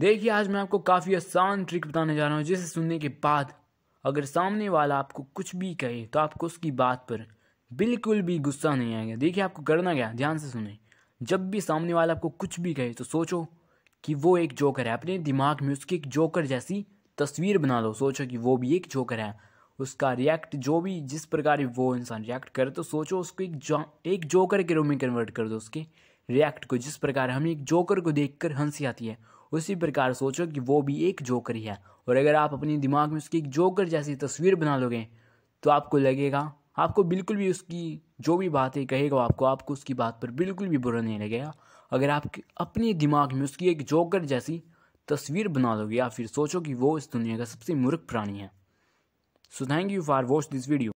देखिए आज मैं आपको काफ़ी आसान ट्रिक बताने जा रहा हूँ जिसे सुनने के बाद अगर सामने वाला आपको कुछ भी कहे तो आपको उसकी बात पर बिल्कुल भी गुस्सा नहीं आएगा देखिए आपको करना क्या ध्यान से सुने जब भी सामने वाला आपको कुछ भी कहे तो सोचो कि वो एक जोकर है अपने दिमाग में उसकी एक जोकर जैसी तस्वीर बना लो सोचो कि वो भी एक जोकर है उसका रिएक्ट जो भी जिस प्रकार वो इंसान रिएक्ट करे तो सोचो उसको एक जो एक जोकर के रूप में कन्वर्ट कर दो उसके रिएक्ट को जिस प्रकार हमें एक जोकर को देखकर हंसी आती है उसी प्रकार सोचो कि वो भी एक जोकर ही है और अगर आप अपने दिमाग में उसकी एक जोकर जैसी तस्वीर बना लोगे तो आपको लगेगा आपको बिल्कुल भी उसकी जो भी बातें कहेगा आपको आपको उसकी बात पर बिल्कुल भी बुरा नहीं लगेगा अगर आप अपने दिमाग में उसकी एक जोकर जैसी तस्वीर बना लोगे या फिर सोचो कि वो इस दुनिया का सबसे मूर्ख प्राणी है so thank you for watch this video